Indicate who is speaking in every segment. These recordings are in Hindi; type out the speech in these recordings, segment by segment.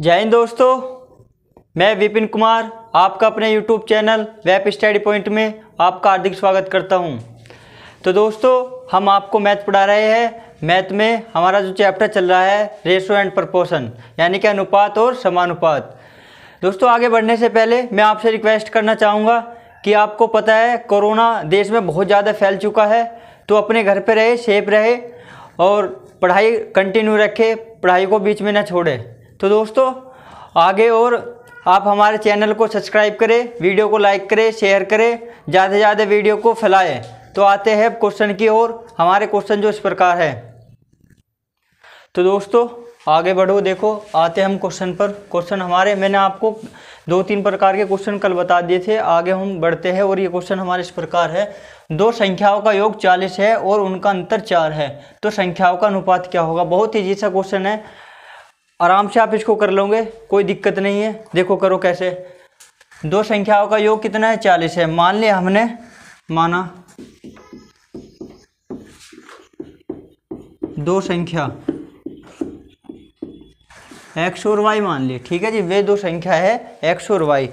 Speaker 1: जय हिंद दोस्तों मैं विपिन कुमार आपका अपने YouTube channel Web Study Point में आपका हार्दिक स्वागत करता हूं। तो दोस्तों हम आपको मैथ पढ़ा रहे हैं मैथ में हमारा जो चैप्टर चल रहा है रेशो एंड प्रपोशन यानी कि अनुपात और समानुपात दोस्तों आगे बढ़ने से पहले मैं आपसे रिक्वेस्ट करना चाहूँगा कि आपको पता है कोरोना देश में बहुत ज़्यादा फैल चुका है तो अपने घर पर रहे सेफ रहे और पढ़ाई कंटिन्यू रखे पढ़ाई को बीच में ना छोड़े तो दोस्तों आगे और आप हमारे चैनल को सब्सक्राइब करें वीडियो को लाइक करें शेयर करें ज़्यादा से ज़्यादा वीडियो को फैलाएं तो आते हैं क्वेश्चन की ओर हमारे क्वेश्चन जो इस प्रकार है तो दोस्तों आगे बढ़ो देखो आते हम क्वेश्चन पर क्वेश्चन हमारे मैंने आपको दो तीन प्रकार के क्वेश्चन कल बता दिए थे आगे हम बढ़ते हैं और ये क्वेश्चन हमारे इस प्रकार है दो संख्याओं का योग चालीस है और उनका अंतर चार है तो संख्याओं का अनुपात क्या होगा बहुत ही जी सा क्वेश्चन है आराम से आप इसको कर लोगे कोई दिक्कत नहीं है देखो करो कैसे दो संख्याओं का योग कितना है चालीस है मान लिया हमने माना दो संख्या एक्स और वाई मान ली ठीक है जी वे दो संख्या है एक्स और वाई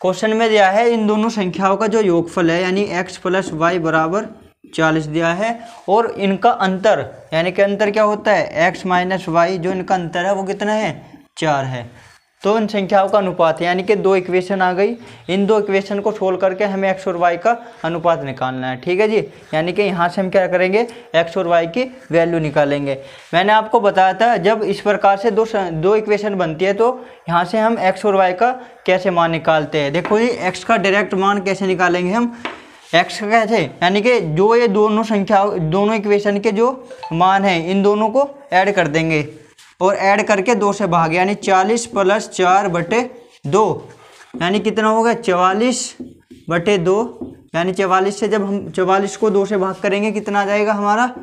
Speaker 1: क्वेश्चन में दिया है इन दोनों संख्याओं का जो योगफल है यानी एक्स प्लस वाई बराबर चालीस दिया है और इनका अंतर यानी कि अंतर क्या होता है एक्स माइनस वाई जो इनका अंतर है वो कितना है चार है तो इन संख्याओं का अनुपात है यानी कि दो इक्वेशन आ गई इन दो इक्वेशन को सोल्व करके हमें एक्स और वाई का अनुपात निकालना है ठीक है जी यानी कि यहाँ से हम क्या करेंगे एक्स और वाई की वैल्यू निकालेंगे मैंने आपको बताया था जब इस प्रकार से दो दो इक्वेशन बनती है तो यहाँ से हम एक्स और वाई का कैसे मान निकालते हैं देखो जी एक्स का डायरेक्ट मान कैसे निकालेंगे हम एक्स का कैसे यानी कि जो ये दोनों संख्या दोनों इक्वेशन के जो मान हैं इन दोनों को ऐड कर देंगे और ऐड करके दो से भाग यानी चालीस प्लस चार बटे दो यानी कितना होगा चवालीस बटे दो यानी चवालीस से जब हम चवालीस को दो से भाग करेंगे कितना आ जाएगा हमारा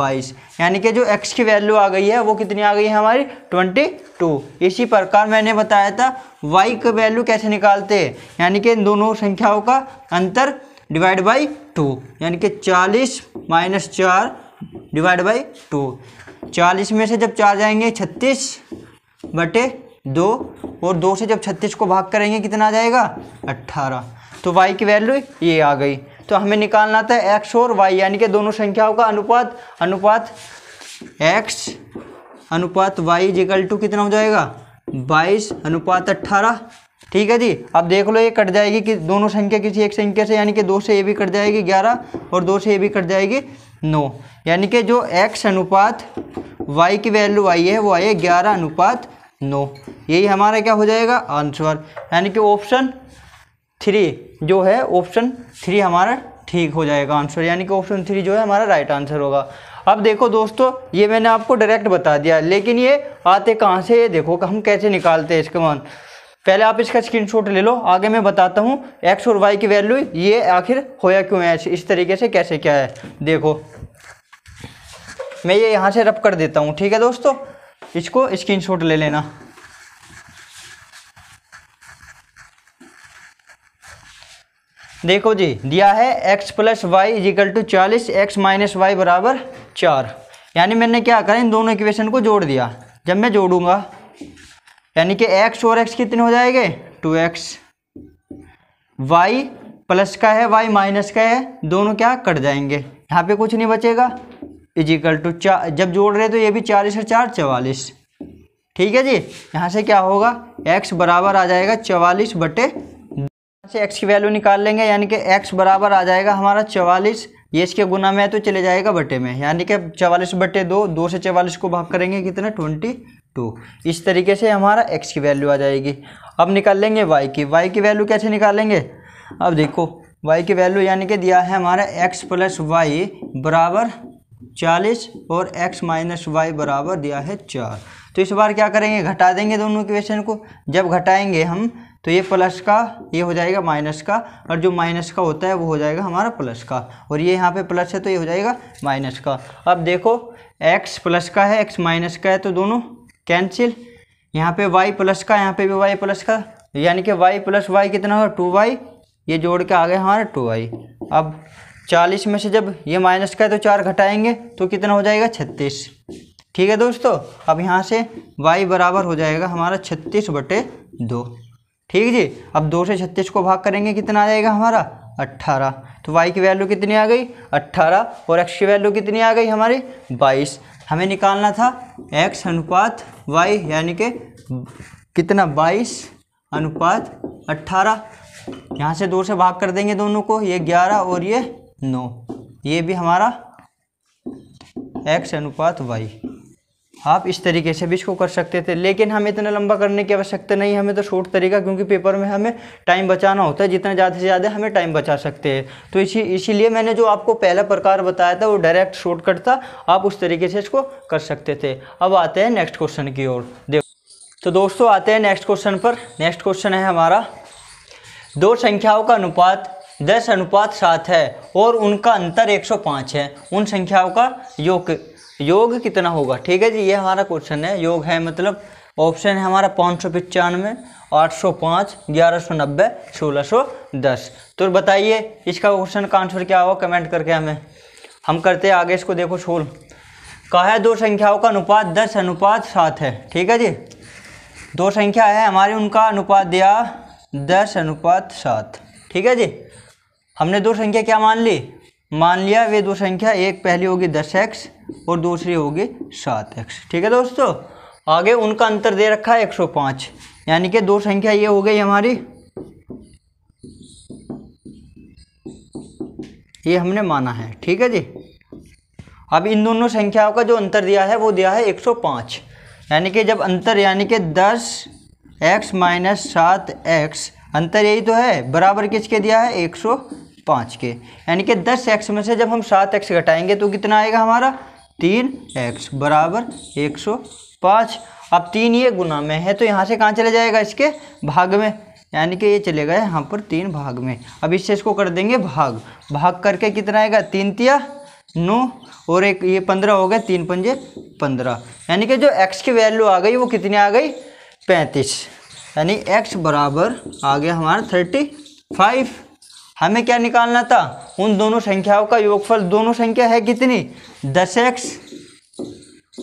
Speaker 1: बाईस यानी कि जो एक्स की वैल्यू आ गई है वो कितनी आ गई है हमारी ट्वेंटी टू इसी प्रकार मैंने बताया था वाई का वैल्यू कैसे निकालते हैं यानी कि इन दोनों संख्याओं का अंतर डिवाइड बाई टू यानी कि चालीस माइनस चार डिवाइड बाई टू चालीस में से जब चार जाएंगे छत्तीस बटे दो और दो से जब छत्तीस को भाग करेंगे कितना आ जाएगा अट्ठारह तो वाई की वैल्यू ये आ गई तो हमें निकालना था एक्स और वाई यानी कि दोनों संख्याओं का अनुपात अनुपात एक्स अनुपात वाई जिकल टू कितना हो जाएगा बाईस अनुपात अट्ठारह ठीक है जी अब देख लो ये कट जाएगी कि दोनों संख्या किसी एक संख्या से यानी कि दो से ये भी कट जाएगी ग्यारह और दो से ये भी कट जाएगी नौ यानी कि जो एक्स अनुपात वाई की वैल्यू आई है वो आई है ग्यारह अनुपात नौ यही हमारा क्या हो जाएगा आंसर यानी कि ऑप्शन थ्री जो है ऑप्शन थ्री हमारा ठीक हो जाएगा आंसर यानी कि ऑप्शन थ्री जो है हमारा राइट आंसर होगा अब देखो दोस्तों ये मैंने आपको डायरेक्ट बता दिया लेकिन ये आते कहाँ से ये देखो हम कैसे निकालते हैं इसके मान पहले आप इसका स्क्रीनशॉट ले लो आगे मैं बताता हूँ एक्स और वाई की वैल्यू ये आखिर होया क्यों है इस तरीके से कैसे क्या है देखो मैं ये यहाँ से रब कर देता हूँ ठीक है दोस्तों इसको स्क्रीन ले लेना देखो जी दिया है x plus y equal to चालीस एक्स माइनस वाई बराबर चार यानी मैंने क्या करा इन दोनों इक्वेशन को जोड़ दिया जब मैं जोड़ूंगा यानी कि एक्स और एक्स कितने हो जाएंगे टू एक्स वाई प्लस का है वाई माइनस का है दोनों क्या कट जाएंगे यहाँ पे कुछ नहीं बचेगा इजिकल टू चार जब जोड़ रहे तो ये भी चालीस और चार चवालीस ठीक है जी यहाँ से क्या होगा एक्स बराबर आ जाएगा चवालीस बटे से एक्स की वैल्यू निकाल लेंगे यानी कि एक्स बराबर आ जाएगा हमारा चवालीस ये इसके गुना में है तो चले जाएगा बटे में यानी कि चवालीस बटे दो दो से चवालीस को भाग करेंगे कितना ट्वेंटी टू इस तरीके से हमारा एक्स की वैल्यू आ जाएगी अब निकाल लेंगे वाई की वाई की वैल्यू कैसे निकालेंगे अब देखो वाई की वैल्यू यानी कि दिया है हमारा एक्स प्लस वाई बराबर चालीस और एक्स माइनस वाई बराबर दिया है चार तो इस बार क्या करेंगे घटा देंगे दोनों इक्वेशन को जब घटाएंगे हम तो ये प्लस का ये हो जाएगा माइनस का और जो माइनस का होता है वो हो जाएगा हमारा प्लस का और ये यहाँ पे प्लस है तो ये हो जाएगा माइनस का अब देखो एक्स प्लस का है एक्स माइनस का है तो दोनों कैंसिल यहाँ पे वाई प्लस का यहाँ पे भी वाई प्लस का यानी कि वाई प्लस वाई कितना होगा टू वाई ये जोड़ के आ गए हमारा टू वाई अब चालीस में से जब ये माइनस का है तो चार घटाएंगे तो कितना हो जाएगा छत्तीस ठीक है दोस्तों अब यहाँ से y बराबर हो जाएगा हमारा छत्तीस बटे दो ठीक जी अब दो से छत्तीस को भाग करेंगे कितना आ जाएगा हमारा अट्ठारह तो y की वैल्यू कितनी आ गई अट्ठारह और x की वैल्यू कितनी आ गई हमारी बाईस हमें निकालना था एक्स अनुपात वाई यानी कि कितना बाईस अनुपात अट्ठारह यहाँ से दो से भाग कर देंगे दोनों को ये ग्यारह और ये नौ ये भी हमारा एक्स अनुपात वाई आप इस तरीके से भी इसको कर सकते थे लेकिन हमें इतना लंबा करने की आवश्यकता नहीं हमें तो शॉर्ट तरीका क्योंकि पेपर में हमें टाइम बचाना होता है जितना ज़्यादा से ज़्यादा हमें टाइम बचा सकते हैं तो इसी इसीलिए मैंने जो आपको पहला प्रकार बताया था वो डायरेक्ट शॉर्टकट था आप उस तरीके से इसको कर सकते थे अब आते हैं नेक्स्ट क्वेश्चन की ओर देखो तो दोस्तों आते हैं नेक्स्ट क्वेश्चन पर नेक्स्ट क्वेश्चन है हमारा दो संख्याओं का अनुपात दस अनुपात सात है और उनका अंतर पाँच है उन संख्याओं का योग योग कितना होगा ठीक है जी ये हमारा क्वेश्चन है योग है मतलब ऑप्शन है हमारा पाँच सौ पचानवे आठ सौ पाँच ग्यारह सौ नब्बे सोलह सौ दस तो बताइए इसका क्वेश्चन का आंसर क्या होगा कमेंट करके हमें हम करते हैं आगे इसको देखो सोल्व कहा है दो संख्याओं का अनुपात दस अनुपात सात है ठीक है जी दो संख्या है हमारे उनका अनुपात दिया दस अनुपात सात ठीक है जी हमने दो संख्या क्या मान ली मान लिया वे दो संख्या एक पहली होगी दस एक्स और दूसरी होगी सात एक्स ठीक है दोस्तों आगे उनका अंतर दे रखा है एक सौ पाँच यानी कि दो संख्या ये हो गई हमारी ये हमने माना है ठीक है जी अब इन दोनों संख्याओं का जो अंतर दिया है वो दिया है एक सौ पाँच यानी कि जब अंतर यानी कि दस एक्स माइनस सात एक्स अंतर यही तो है बराबर किसके दिया है एक सौ पाँच के यानी कि दस एक्स में से जब हम सात एक्स घटाएंगे तो कितना आएगा हमारा तीन एक्स बराबर एक सौ पाँच अब तीन ये गुना में है तो यहाँ से कहाँ चले जाएगा इसके भाग में यानी कि ये चले गए यहाँ पर तीन भाग में अब इससे इसको कर देंगे भाग भाग करके कितना आएगा तीन तिया नौ और एक ये पंद्रह हो गए तीन पंजे पंद्रह यानी कि जो एक्स की वैल्यू आ गई वो कितनी आ गई पैंतीस यानी एक्स बराबर आ गया हमारा थर्टी फाइव हमें क्या निकालना था उन दोनों संख्याओं का योगफल दोनों संख्या है कितनी दस एक्स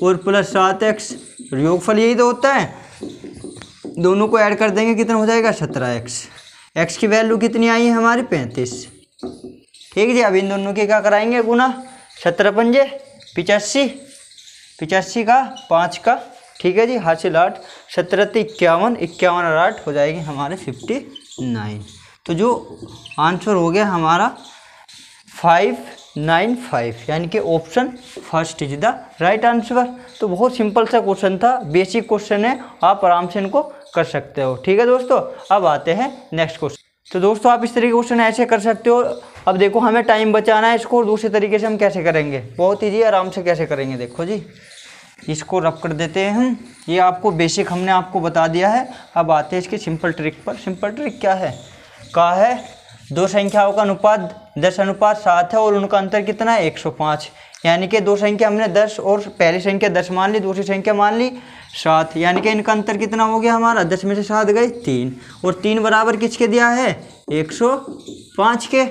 Speaker 1: और प्लस सात एक्स योगफल यही तो होता है दोनों को ऐड कर देंगे कितना हो जाएगा सत्रह एक्स एक्स की वैल्यू कितनी आई है हमारी पैंतीस ठीक जी अब इन दोनों के क्या कराएंगे गुना सत्रह पंजे पिचासी पिचासी का पाँच का ठीक है जी हासिल आठ सत्रह इक्यावन इक्यावन और आठ हो जाएगी हमारे फिफ्टी नाइन तो जो आंसर हो गया हमारा फाइव नाइन फाइव यानी कि option first is the right answer तो बहुत सिंपल सा क्वेश्चन था बेसिक क्वेश्चन है आप आराम से इनको कर सकते हो ठीक है दोस्तों अब आते हैं नेक्स्ट क्वेश्चन तो दोस्तों आप इस तरीके क्वेश्चन ऐसे कर सकते हो अब देखो हमें टाइम बचाना है इसको और दूसरे तरीके से हम कैसे करेंगे बहुत ईजी आराम से कैसे करेंगे देखो जी इसको रब कर देते हैं हम ये आपको बेसिक हमने आपको बता दिया है अब आते हैं इसके सिंपल ट्रिक पर सिंपल ट्रिक क्या है का है दो संख्याओं का अनुपात दस अनुपात सात है और उनका अंतर कितना है एक सौ पाँच यानी कि दो संख्या हमने दस और पहली संख्या दस मान ली दूसरी संख्या मान ली सात यानी कि इनका अंतर कितना हो गया हमारा दस में से सात गए तीन और तीन बराबर किसके दिया है एक सौ पाँच के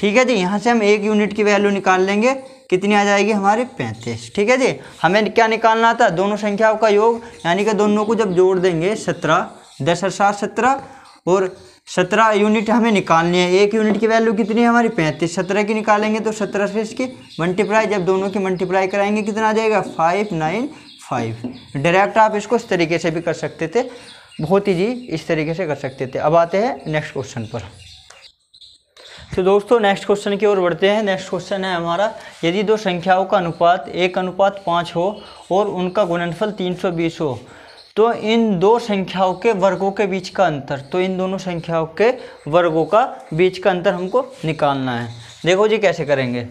Speaker 1: ठीक है जी यहाँ से हम एक यूनिट की वैल्यू निकाल लेंगे कितनी आ जाएगी हमारी पैंतीस ठीक है जी हमें क्या निकालना था दोनों संख्याओं का योग यानी कि दोनों को जब जोड़ देंगे सत्रह दस और सात सत्रह और सत्रह यूनिट हमें निकालनी है एक यूनिट की वैल्यू कितनी है हमारी पैंतीस सत्रह की निकालेंगे तो सत्रह से इसकी मल्टीप्लाई जब दोनों की मल्टीप्लाई कराएंगे कितना आ जाएगा फाइव नाइन फाइव डायरेक्ट आप इसको इस तरीके से भी कर सकते थे बहुत ही जी इस तरीके से कर सकते थे अब आते हैं नेक्स्ट क्वेश्चन पर तो दोस्तों नेक्स्ट क्वेश्चन की ओर बढ़ते हैं नेक्स्ट क्वेश्चन है हमारा यदि दो संख्याओं का अनुपात एक अनुपात पाँच हो और उनका गुणनफल तीन सौ बीस हो तो इन दो संख्याओं के वर्गों के बीच का अंतर तो इन दोनों संख्याओं के वर्गों का बीच का अंतर हमको निकालना है देखो जी कैसे करेंगे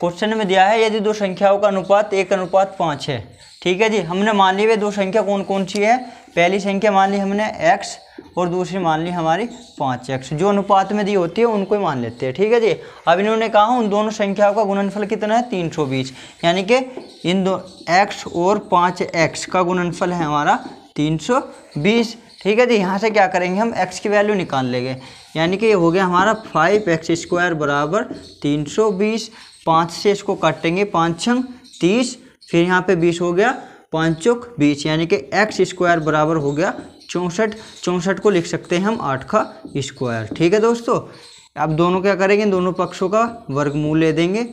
Speaker 1: क्वेश्चन में दिया है यदि दो संख्याओं का अनुपात एक अनुपात पाँच है ठीक है जी हमने मान ली वे दो संख्या कौन कौन सी है पहली संख्या मान ली हमने एक्स और दूसरी मान ली हमारी पाँच एक्स जो अनुपात में दी होती है उनको ही मान लेते हैं ठीक है जी अब इन्होंने कहा उन दोनों संख्याओं का गुणनफल कितना है तीन सौ बीस यानी कि इन दो एक्स और पाँच एक्स का गुणनफल है हमारा 320 ठीक है जी यहाँ से क्या करेंगे हम x की वैल्यू निकाल लेंगे यानी कि ये हो गया हमारा फाइव एक्स स्क्वायर बराबर तीन सौ बीस पाँच से इसको काटेंगे पाँच छंग तीस फिर यहाँ पे बीस हो गया पाँच चौक बीस यानी कि एक्स स्क्वायर बराबर हो गया चौंसठ चौंसठ को लिख सकते हैं हम आठ का स्क्वायर ठीक है दोस्तों अब दोनों क्या करेंगे दोनों पक्षों का वर्गमूल ले देंगे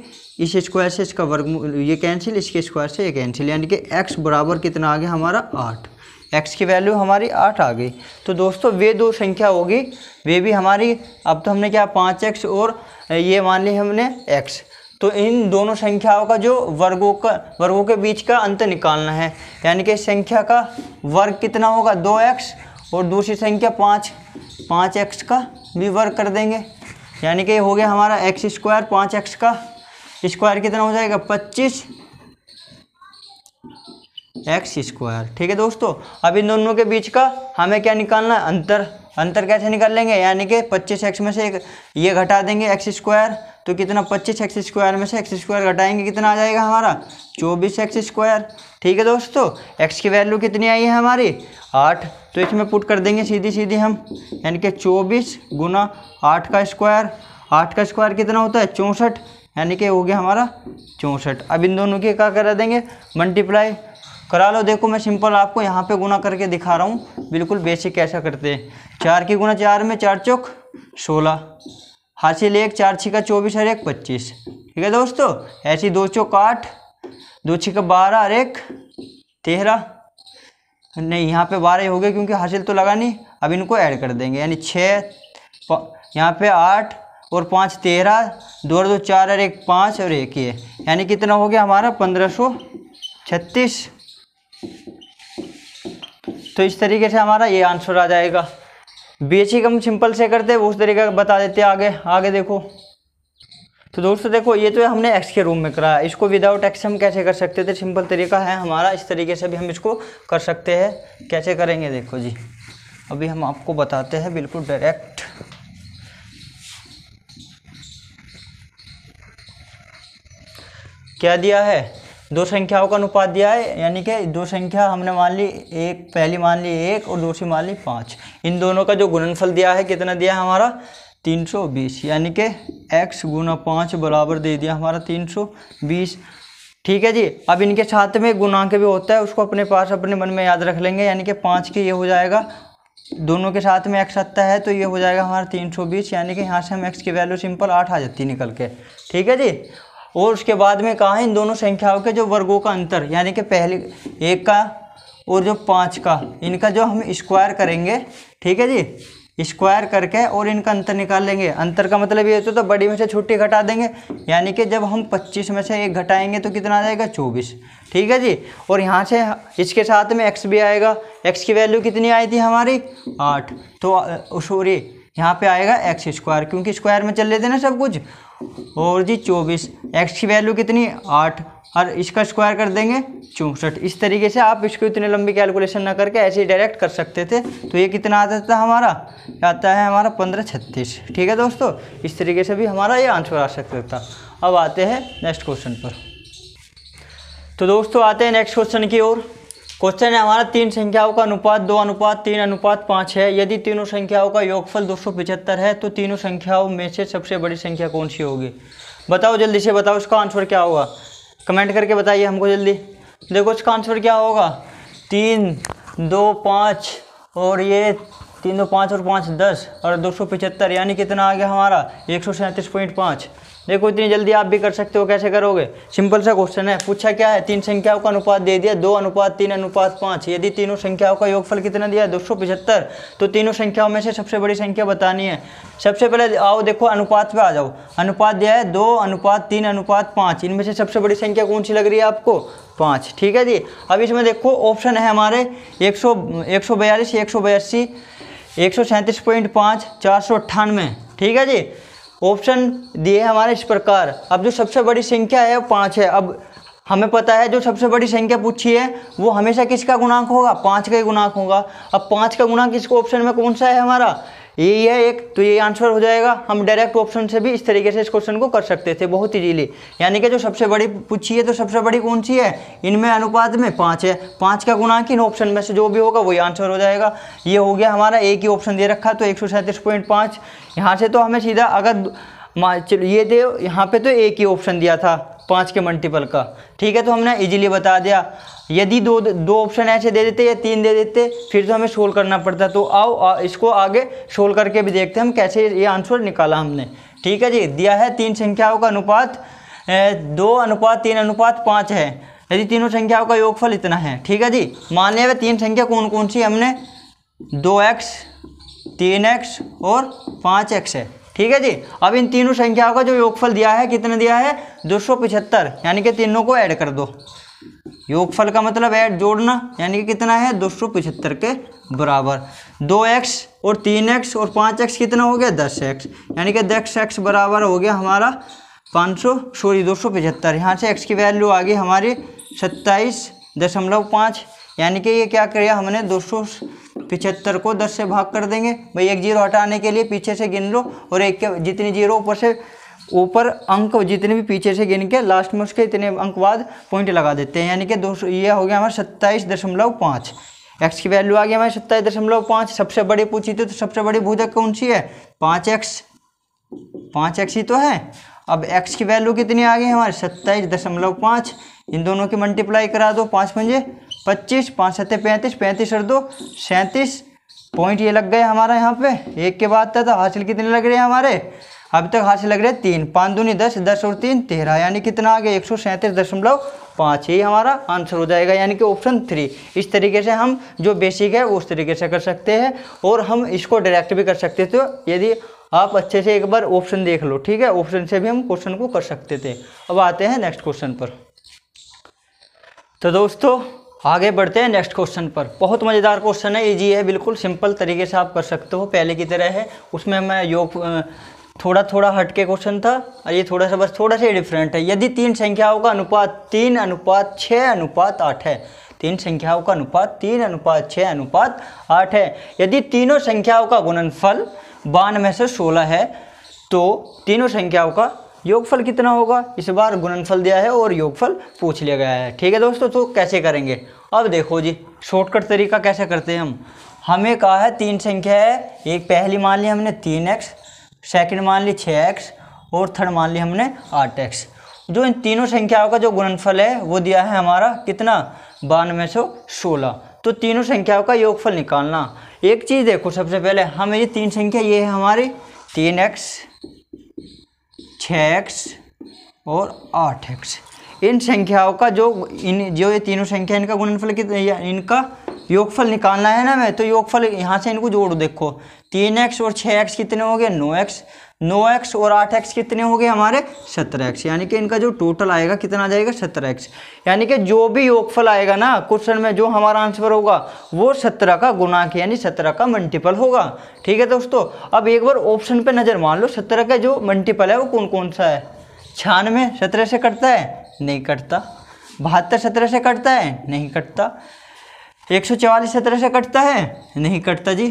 Speaker 1: इस स्क्वायर से इसका वर्गमूल ये कैंसिल इसके स्क्वायर से ये कैंसिल यानी कि एक्स बराबर कितना आ गया हमारा आठ एक्स की वैल्यू हमारी आठ आ गई तो दोस्तों वे दो संख्या होगी वे भी हमारी अब तो हमने क्या पाँच एक्स और ये मान ली हमने एक्स तो इन दोनों संख्याओं का जो वर्गों का वर्गों के बीच का अंत निकालना है यानी कि संख्या का वर्ग कितना होगा दो एक्स और दूसरी संख्या पाँच पाँच एक्स का भी वर्ग कर देंगे यानी कि हो गया हमारा एक्स स्क्वायर पाँच एक्स का स्क्वायर कितना हो जाएगा पच्चीस एक्स स्क्वायर ठीक है दोस्तों अब इन दोनों के बीच का हमें क्या निकालना है अंतर अंतर कैसे निकाल लेंगे यानी कि पच्चीस एक्स में से एक ये घटा देंगे एक्स स्क्वायर तो कितना पच्चीस एक्स स्क्वायर में से एक्स स्क्वायर घटाएंगे कितना आ जाएगा हमारा चौबीस एक्स स्क्वायर ठीक है दोस्तों एक्स की वैल्यू कितनी आई है हमारी आठ तो इसमें पुट कर देंगे सीधी सीधी हम यानी कि चौबीस गुना आठ का स्क्वायर आठ का स्क्वायर कितना होता है चौंसठ यानी कि हो गया हमारा चौंसठ अब इन दोनों के क्या करा देंगे मल्टीप्लाई करा लो देखो मैं सिंपल आपको यहाँ पे गुना करके दिखा रहा हूँ बिल्कुल बेसिक कैसा करते हैं चार की गुना चार में चार चौक सोलह हासिल एक चार छिका चौबीस और एक पच्चीस ठीक है दोस्तों ऐसी दो चौक आठ दो छिका बारह और एक तेरह नहीं यहाँ पे बारह हो गए क्योंकि हासिल तो लगा नहीं अब इनको ऐड कर देंगे यानी छः यहाँ पे आठ और पाँच तेरह दो और दो चार और एक पाँच और एक ये यानी कितना हो गया हमारा पंद्रह सौ छत्तीस तो इस तरीके से हमारा ये आंसर आ जाएगा बी एच हम सिंपल से करते हैं उस तरीके का बता देते हैं आगे आगे देखो तो दोस्तों देखो ये तो हमने एक्स के रूम में करा इसको विदाउट एक्स हम कैसे कर सकते थे सिंपल तरीका है हमारा इस तरीके से भी हम इसको कर सकते हैं कैसे करेंगे देखो जी अभी हम आपको बताते हैं बिल्कुल डायरेक्ट क्या दिया है दो संख्याओं का अनुपात दिया है यानी कि दो संख्या हमने मान ली एक पहली मान ली एक और दूसरी मान ली पाँच इन दोनों का जो गुणनफल दिया है कितना दिया है हमारा तीन सौ बीस यानी कि एक्स गुना पाँच बराबर दे दिया हमारा तीन सौ बीस ठीक है जी अब इनके साथ में गुणांक भी होता है उसको अपने पास अपने मन में याद रख लेंगे यानी कि पाँच के ये हो जाएगा दोनों के साथ में एक्स आता है तो ये हो जाएगा हमारा तीन सौ बीस यानी कि यहाँ से हम एक्स की वैल्यू सिंपल आठ आ जाती निकल के ठीक है जी और उसके बाद में कहा इन दोनों संख्याओं के जो वर्गों का अंतर यानी कि पहले एक का और जो पाँच का इनका जो हम स्क्वायर करेंगे ठीक है जी स्क्वायर करके और इनका अंतर निकाल लेंगे अंतर का मतलब ये होता है तो बड़ी में से छुट्टी घटा देंगे यानी कि जब हम 25 में से एक घटाएंगे तो कितना आ जाएगा 24 ठीक है जी और यहाँ से इसके साथ में x भी आएगा x की वैल्यू कितनी आई थी हमारी आठ तो सॉरी यहाँ पे आएगा एक्स स्क्वायर क्योंकि स्क्वायर में चल लेते ना सब कुछ और जी चौबीस एक्स की वैल्यू कितनी आठ और इसका स्क्वायर कर देंगे चौंसठ इस तरीके से आप इसको इतने लंबी कैलकुलेशन ना करके ऐसे ही डायरेक्ट कर सकते थे तो ये कितना आता था हमारा आता है हमारा पंद्रह छत्तीस ठीक है दोस्तों इस तरीके से भी हमारा ये आंसर आ सकता था अब आते हैं नेक्स्ट क्वेश्चन पर तो दोस्तों आते हैं नेक्स्ट क्वेश्चन की ओर क्वेश्चन है हमारा तीन संख्याओं का अनुपात दो अनुपात तीन अनुपात पाँच है यदि तीनों संख्याओं का योगफल दो सौ पिचहत्तर है तो तीनों संख्याओं में से सबसे बड़ी संख्या कौन सी होगी बताओ जल्दी से बताओ इसका आंसर क्या होगा कमेंट करके बताइए हमको जल्दी देखो इसका आंसर क्या होगा तीन दो पाँच और ये तीन दो पाँच और पाँच दस और दो सौ पिचहत्तर यानी कितना आ गया हमारा एक सौ सैंतीस पॉइंट पाँच देखो इतनी जल्दी आप भी कर सकते हो कैसे करोगे सिंपल सा क्वेश्चन है पूछा क्या है तीन संख्याओं का अनुपात दे दिया दो अनुपात तीन अनुपात पाँच यदि तीनों संख्याओं का योगफल कितना दिया दो तो तीनों संख्याओं में से सबसे बड़ी संख्या बतानी है सबसे पहले आओ देखो अनुपात पर आ जाओ अनुपात दिया है दो अनुपात तीन अनुपात पाँच इनमें से सबसे बड़ी संख्या कौन सी लग रही है आपको पाँच ठीक है जी अब इसमें देखो ऑप्शन है हमारे एक सौ एक सौ बयालीस एक सौ बयासी एक सौ सैंतीस पॉइंट पाँच चार सौ अट्ठानवे ठीक है जी ऑप्शन दिए हमारे इस प्रकार अब जो सबसे बड़ी संख्या है वो पाँच है अब हमें पता है जो सबसे बड़ी संख्या पूछी है वो हमेशा किसका गुणांक होगा पाँच का ही गुणांक होगा अब पाँच का गुणांक किसको ऑप्शन में कौन सा है हमारा यही है एक तो ये आंसर हो जाएगा हम डायरेक्ट ऑप्शन से भी इस तरीके से इस क्वेश्चन को कर सकते थे बहुत ईजीली यानी कि जो सबसे बड़ी पूछी है तो सबसे बड़ी कौन सी है इनमें अनुपात में पाँच है पाँच का गुणा किन ऑप्शन में से जो भी होगा वही आंसर हो जाएगा ये हो गया हमारा एक ही ऑप्शन दे रखा तो एक सौ सैंतीस पॉइंट पाँच यहाँ से तो हमें सीधा अगर चलो ये दे यहाँ पे तो एक ही ऑप्शन दिया था पाँच के मल्टीपल का ठीक है तो हमने इजीली बता दिया यदि दो दो ऑप्शन ऐसे दे देते या तीन दे देते फिर तो हमें सोल्व करना पड़ता तो आओ आ, इसको आगे सोल्व करके भी देखते हम कैसे ये आंसर निकाला हमने ठीक है जी दिया है तीन संख्याओं का अनुपात दो अनुपात तीन अनुपात पाँच है यदि तीनों संख्याओं का योगफल इतना है ठीक है जी मान लिया तीन संख्या कौन कौन सी हमने दो एक्स तीन एक्स और पाँच एक्स है ठीक है जी अब इन तीनों संख्याओं का जो योगफल दिया है कितने दिया है दो सौ पिछहत्तर यानी कि तीनों को ऐड कर दो योगफल का मतलब ऐड जोड़ना यानी कि कितना है दो सौ पिछहत्तर के बराबर दो एक्स और तीन एक्स और पाँच एक्स कितना हो गया दस एक्स यानी कि दस एक्स बराबर हो गया हमारा पाँच सौ सॉरी दो सौ पिछहत्तर यहाँ से एक्स की वैल्यू आ गई हमारी सत्ताईस दशमलव पाँच यानी कि ये क्या किया हमने दो सौ पिछहत्तर को दस से भाग कर देंगे भाई एक जीरो हटाने के लिए पीछे से गिन लो और एक के जितनी जीरो ऊपर से ऊपर अंक जितने भी पीछे से गिन के लास्ट में उसके इतने अंक बाद पॉइंट लगा देते हैं यानी कि दो ये हो गया हमारा सत्ताईस दशमलव पाँच एक्स की वैल्यू आ गई हमारे सत्ताईस दशमलव पाँच सबसे बड़ी पूछी थी तो सबसे बड़ी भूजक कौन सी है पाँच एक्स पाँच एक्स ही तो है अब एक्स की वैल्यू कितनी आ गई हमारी सत्ताईस दशमलव पाँच इन दोनों की मल्टीप्लाई करा दो पाँच पंजे पच्चीस पाँच सत्तर पैंतीस पैंतीस और दो सैंतीस पॉइंट ये लग गए हमारा यहाँ पे एक के बाद था तो हासिल कितने लग रहे हैं हमारे अब तक हासिल लग रहे हैं तीन पाँच दूनी दस दस और तीन तेरह यानी कितना आ गया एक सौ सैंतीस दशमलव पाँच ये हमारा आंसर हो जाएगा यानी कि ऑप्शन थ्री इस तरीके से हम जो बेसिक है उस तरीके से कर सकते हैं और हम इसको डायरेक्ट भी कर सकते थे यदि आप अच्छे से एक बार ऑप्शन देख लो ठीक है ऑप्शन से भी हम क्वेश्चन को कर सकते थे अब आते हैं नेक्स्ट क्वेश्चन पर तो दोस्तों आगे बढ़ते हैं नेक्स्ट क्वेश्चन पर बहुत मज़ेदार क्वेश्चन है इजी है बिल्कुल सिंपल तरीके से आप कर सकते हो पहले की तरह है उसमें मैं योग थोड़ा थोड़ा हट के क्वेश्चन था और ये थोड़ा सा बस थोड़ा सा डिफरेंट है यदि तीन संख्याओं का अनुपात तीन अनुपात छः अनुपात आठ है तीन संख्याओं का अनुपात तीन अनुपात छः अनुपात आठ है यदि तीनों संख्याओं का गुणनफल बानवे से सोलह है तो तीनों संख्याओं का योगफल कितना होगा इस बार गुणनफल दिया है और योगफल पूछ लिया गया है ठीक है दोस्तों तो कैसे करेंगे अब देखो जी शॉर्टकट तरीका कैसे करते हैं हम हमें कहा है तीन संख्या है एक पहली मान ली हमने तीन एक्स सेकेंड मान ली छः एक्स और थर्ड मान ली हमने आठ एक्स जो इन तीनों संख्याओं का जो गुणनफल है वो दिया है हमारा कितना बानवे सौ सोलह तो तीनों संख्याओं का योगफल निकालना एक चीज़ देखो सबसे पहले हमें ये तीन संख्या ये है हमारी तीन एक्स छः एक्स और आठ एक्स इन संख्याओं का जो इन जो ये तीनों संख्या इनका गुणनफल कितना इनका योगफल निकालना है ना मैं तो योगफल यहाँ से इनको जोड़ देखो तीन एक्स और छः एक्स कितने हो गए नौ एक्स नौ एक्स और आठ एक्स कितने हो गए हमारे सत्रह एक्स यानी कि इनका जो टोटल आएगा कितना आ जाएगा सत्रह एक्स यानी कि जो भी योगफल आएगा ना क्वेश्चन में जो हमारा आंसर होगा वो सत्रह का गुणाक यानी सत्रह का मल्टीपल होगा ठीक है दोस्तों अब एक बार ऑप्शन पे नज़र मान लो सत्रह का जो मल्टीपल है वो कौन कौन सा है छानवे सत्रह से कटता है नहीं कटता बहत्तर सत्रह से कटता है नहीं कटता एक सौ चवालीस सत्रह से कटता है नहीं कटता जी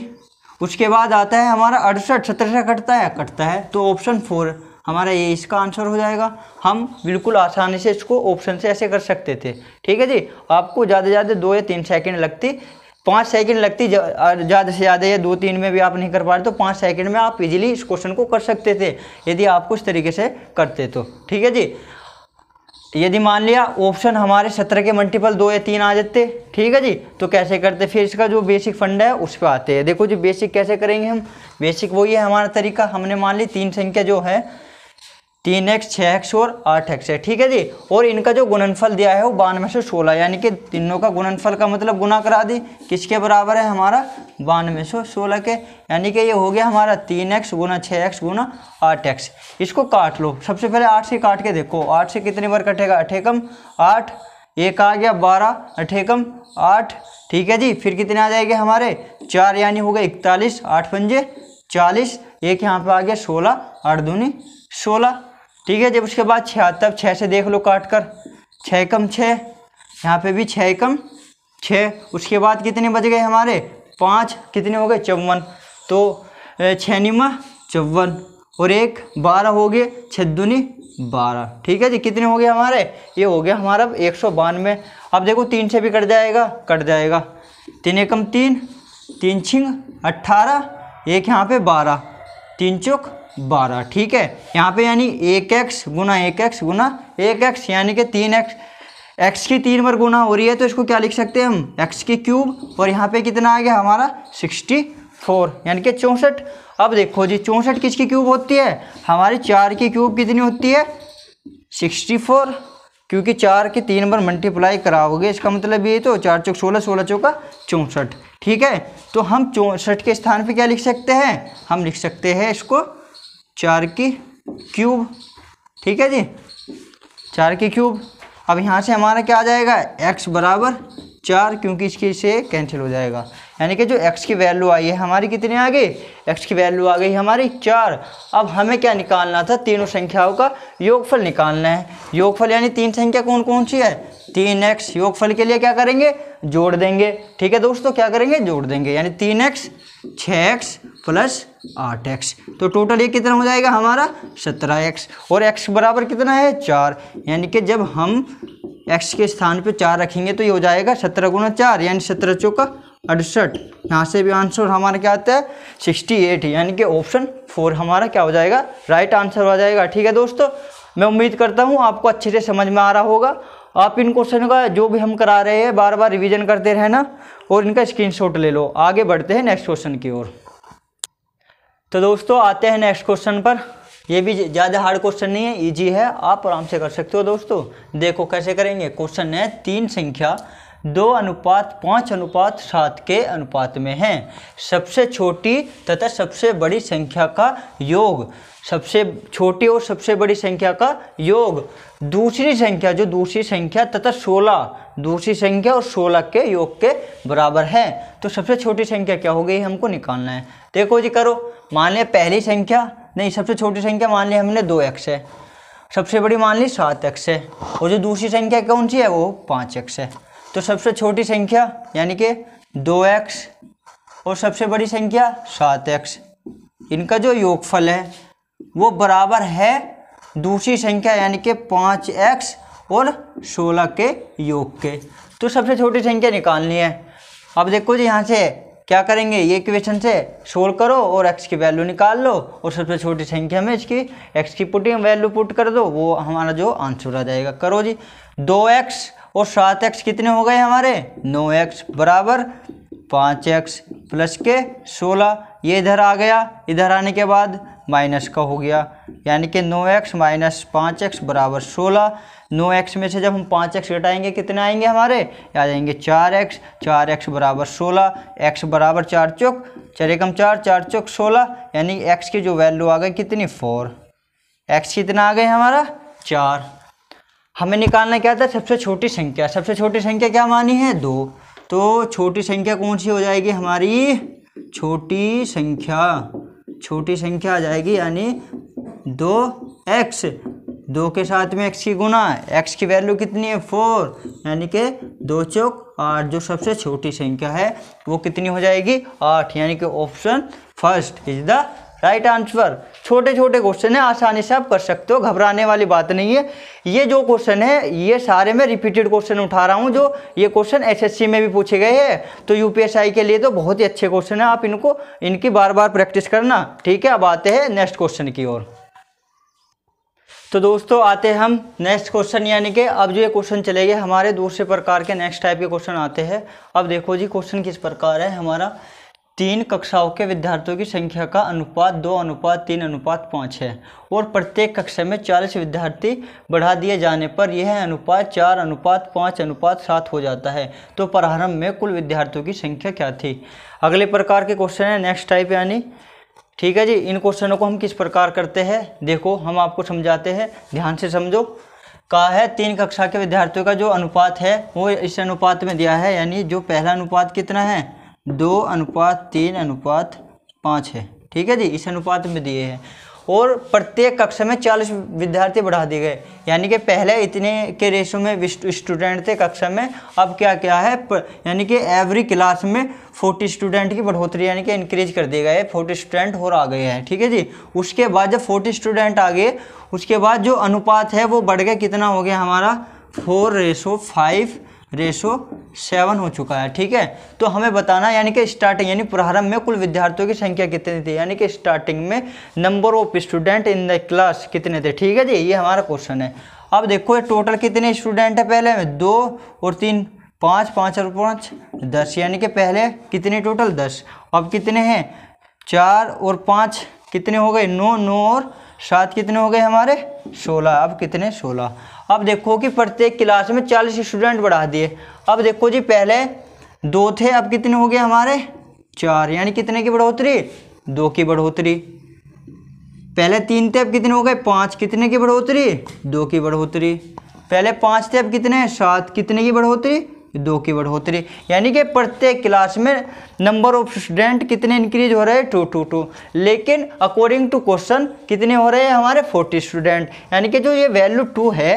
Speaker 1: उसके बाद आता है हमारा अड़सठ सत्रह से कटता है कटता है तो ऑप्शन फोर हमारा ये इसका आंसर हो जाएगा हम बिल्कुल आसानी से इसको ऑप्शन से ऐसे कर सकते थे ठीक है जी आपको ज़्यादा से ज़्यादा दो या तीन सेकेंड लगती पाँच सेकंड लगती ज़्यादा से ज़्यादा या दो तीन में भी आप नहीं कर पा रहे तो पाँच सेकंड में आप इजीली इस क्वेश्चन को कर सकते थे यदि आप कुछ तरीके से करते तो ठीक है जी यदि मान लिया ऑप्शन हमारे सत्रह के मल्टीपल दो या तीन आ जाते ठीक है जी तो कैसे करते फिर इसका जो बेसिक फंड है उस पर आते हैं देखो जी बेसिक कैसे करेंगे हम बेसिक वही है हमारा तरीका हमने मान ली तीन संख्या जो है तीन एक्स छः एक्स और आठ एक्स है ठीक है जी और इनका जो गुणनफल दिया है वो बानवे सौ सोलह यानी कि तीनों का गुणनफल का मतलब गुना करा दी किसके बराबर है हमारा बानवे सौ सोलह के यानी कि ये हो गया हमारा तीन एक्स गुना छः एक्स गुना आठ एक्स इसको काट लो सबसे पहले आठ से काट के देखो आठ से कितनी बार कटेगा अठेकम आठ एक आ गया बारह अठेकम आठ ठीक है जी फिर कितने आ जाएंगे हमारे चार यानी हो गए इकतालीस आठ पंजे चालीस एक यहाँ पर आ गया सोलह आठ दूनी सोलह ठीक है जब उसके बाद छः तब छः से देख लो काट कर छः कम छः यहाँ पे भी छः कम छः उसके बाद कितने बज गए हमारे पाँच कितने हो गए चौवन तो छः निमा चौवन और एक बारह हो गए छदुनी बारह ठीक है जी कितने हो गए हमारे ये हो गया हमारा एक सौ बानवे अब देखो तीन से भी कट जाएगा कट जाएगा तीन एकम तीन तीन छिंग अट्ठारह एक यहाँ पे बारह तीन चौक बारह ठीक है यहाँ पे यानी एक एक्स गुना एक एक्स गुना एक एक्स यानी कि तीन एक्स एक्स की तीन बार गुना हो रही है तो इसको क्या लिख सकते हैं हम एक्स की क्यूब और यहाँ पे कितना आ गया हमारा सिक्सटी फोर यानी कि चौंसठ अब देखो जी चौंसठ किसकी क्यूब होती है हमारी चार की क्यूब कितनी होती है सिक्सटी फोर क्योंकि चार की तीन बार मल्टीप्लाई कराओगे इसका मतलब ये तो चार चौक सोलह सोलह चौका चौंसठ ठीक है तो हम चौंसठ के स्थान पे क्या लिख सकते हैं हम लिख सकते हैं इसको चार की क्यूब ठीक है जी चार की क्यूब अब यहाँ से हमारा क्या आ जाएगा एक्स बराबर चार क्योंकि इसके से कैंसिल हो जाएगा यानी कि जो x की वैल्यू आई है हमारी कितनी आ गई x की वैल्यू आ गई हमारी चार अब हमें क्या निकालना था तीनों संख्याओं का योगफल निकालना है योगफल यानी तीन संख्या कौन कौन सी है तीन एक्स योगफल के लिए क्या करेंगे जोड़ देंगे ठीक है दोस्तों क्या करेंगे जोड़ देंगे यानी तीन एक्स छः एक्स प्लस आठ एक्स तो टोटल ये कितना हो जाएगा हमारा सत्रह एक्स और एक्स बराबर कितना है चार यानी कि जब हम एक्स के स्थान पे चार रखेंगे तो ये हो जाएगा सत्रह गुना चार यानी सत्रह चौका अड़सठ यहाँ से भी आंसर हमारा क्या आता है सिक्सटी एट यानी कि ऑप्शन फोर हमारा क्या हो जाएगा राइट आंसर हो जाएगा ठीक है दोस्तों मैं उम्मीद करता हूँ आपको अच्छे से समझ में आ रहा होगा आप इन क्वेश्चन का जो भी हम करा रहे हैं बार बार रिवीजन करते रहना और इनका स्क्रीनशॉट ले लो आगे बढ़ते हैं नेक्स्ट क्वेश्चन की ओर तो दोस्तों आते हैं नेक्स्ट क्वेश्चन पर ये भी ज़्यादा हार्ड क्वेश्चन नहीं है इजी है आप आराम से कर सकते हो दोस्तों देखो कैसे करेंगे क्वेश्चन है तीन संख्या दो अनुपात पाँच अनुपात सात के अनुपात में हैं सबसे छोटी तथा सबसे बड़ी संख्या का योग सबसे छोटी और सबसे बड़ी संख्या का योग दूसरी संख्या जो दूसरी संख्या तथा सोलह दूसरी संख्या और सोलह के योग के बराबर है तो सबसे छोटी संख्या क्या हो गई हमको निकालना है देखो जी करो मान लिया पहली संख्या नहीं सबसे छोटी संख्या मान ली हमने दो एक्स है सबसे बड़ी मान ली सात एक्स है और जो दूसरी संख्या कौन सी है वो पाँच एक्स है तो सबसे छोटी संख्या यानी कि दो एक्स और सबसे बड़ी संख्या सात एक्स इनका जो योगफल है वो बराबर है दूसरी संख्या यानी कि पाँच एक्स और सोलह के योग के तो सबसे छोटी संख्या निकालनी है अब देखो जी यहाँ से क्या करेंगे ये इक्वेशन से सोल्व करो और एक्स की वैल्यू निकाल लो और सबसे छोटी संख्या में इसकी एक्स की पुटिंग वैल्यू पुट कर दो वो हमारा जो आंसर आ जाएगा करो जी दो एक्स और सात एक्स कितने हो गए हमारे नौ एक्स बराबर पाँच एक्स प्लस के सोलह ये इधर आ गया इधर आने के बाद माइनस का हो गया यानी कि नौ एक्स माइनस पाँच एक्स बराबर सोलह नौ एक्स में से जब हम पाँच एक्स घटाएंगे कितने आएंगे हमारे आ जाएंगे चार एक्स चार एक्स बराबर सोलह एक्स बराबर चार चौक चार एकम चार चार चौक सोलह यानी एक्स की जो वैल्यू आ गई कितनी फोर एक्स कितना आ गए हमारा चार हमें निकालना क्या था सबसे छोटी संख्या सबसे छोटी संख्या क्या मानी है दो तो छोटी संख्या कौन सी हो जाएगी हमारी छोटी संख्या छोटी संख्या आ जाएगी यानी दो एक्स दो के साथ में एक्स की गुना एक्स की वैल्यू कितनी है फोर यानी कि दो चौक आठ जो सबसे छोटी संख्या है वो कितनी हो जाएगी आठ यानी कि option first is the right answer छोटे छोटे क्वेश्चन है आसानी से आप कर सकते हो घबराने वाली बात नहीं है ये जो क्वेश्चन है ये सारे मैं रिपीटेड क्वेश्चन उठा रहा हूँ जो ये क्वेश्चन एसएससी में भी पूछे गए हैं तो यूपीएसआई के लिए तो बहुत ही अच्छे क्वेश्चन है आप इनको इनकी बार बार प्रैक्टिस करना ठीक है अब आते हैं नेक्स्ट क्वेश्चन की ओर तो दोस्तों आते हैं हम नेक्स्ट क्वेश्चन यानी कि अब जो ये क्वेश्चन चले गए हमारे दूसरे प्रकार के नेक्स्ट टाइप के क्वेश्चन आते हैं अब देखो जी क्वेश्चन किस प्रकार है हमारा तीन कक्षाओं के विद्यार्थियों की संख्या का अनुपात दो अनुपात तीन अनुपात पाँच है और प्रत्येक कक्षा में चालीस विद्यार्थी बढ़ा दिए जाने पर यह अनुपात चार अनुपात पाँच अनुपात सात हो जाता है तो प्रारंभ में कुल विद्यार्थियों की संख्या क्या थी अगले प्रकार के क्वेश्चन है नेक्स्ट टाइप यानी ठीक है जी इन क्वेश्चनों को हम किस प्रकार करते हैं देखो हम आपको समझाते हैं ध्यान से समझो कहा है तीन कक्षा के विद्यार्थियों का जो अनुपात है वो इस अनुपात में दिया है यानी जो पहला अनुपात कितना है दो अनुपात तीन अनुपात पाँच है ठीक है जी इस अनुपात में दिए हैं और प्रत्येक कक्षा में चालीस विद्यार्थी बढ़ा दिए गए यानी कि पहले इतने के रेशो में स्टूडेंट थे कक्षा में अब क्या क्या है यानी कि एवरी क्लास में फोर्टी स्टूडेंट की बढ़ोतरी यानी कि इंक्रीज कर दिए गए फोर्टी स्टूडेंट और आ गए हैं ठीक है जी उसके बाद जब फोर्टी स्टूडेंट आ गए उसके बाद जो अनुपात है वो बढ़ गया कितना हो गया हमारा four ratio five ratio seven हो चुका है ठीक है तो हमें बताना यानी कि स्टार्टिंग यानी प्रारंभ में कुल विद्यार्थियों की संख्या कितनी थी यानी कि स्टार्टिंग में number of student in the class कितने थे ठीक है जी ये हमारा क्वेश्चन है अब देखो ये टोटल कितने स्टूडेंट है पहले में दो और तीन पाँच पाँच और पाँच दस यानी कि पहले कितने टोटल दस अब कितने हैं चार और पाँच कितने हो गए नौ नौ और सात कितने हो गए हमारे सोलह अब कितने सोलह अब देखो कि प्रत्येक क्लास में चालीस स्टूडेंट बढ़ा दिए अब देखो जी पहले दो थे अब कितने हो गए हमारे चार यानी कितने की बढ़ोतरी दो की बढ़ोतरी पहले तीन थे अब कितने हो गए पाँच कितने की बढ़ोतरी दो की बढ़ोतरी पहले पाँच थे अब कितने सात कितने की बढ़ोतरी दो की बढ़ोतरी बढ़ोतरी यानी कि प्रत्येक क्लास में नंबर ऑफ स्टूडेंट कितने इंक्रीज हो रहे हैं टू टू टू लेकिन अकॉर्डिंग टू क्वेश्चन कितने हो रहे हैं हमारे फोर्टी स्टूडेंट यानी कि जो ये वैल्यू टू है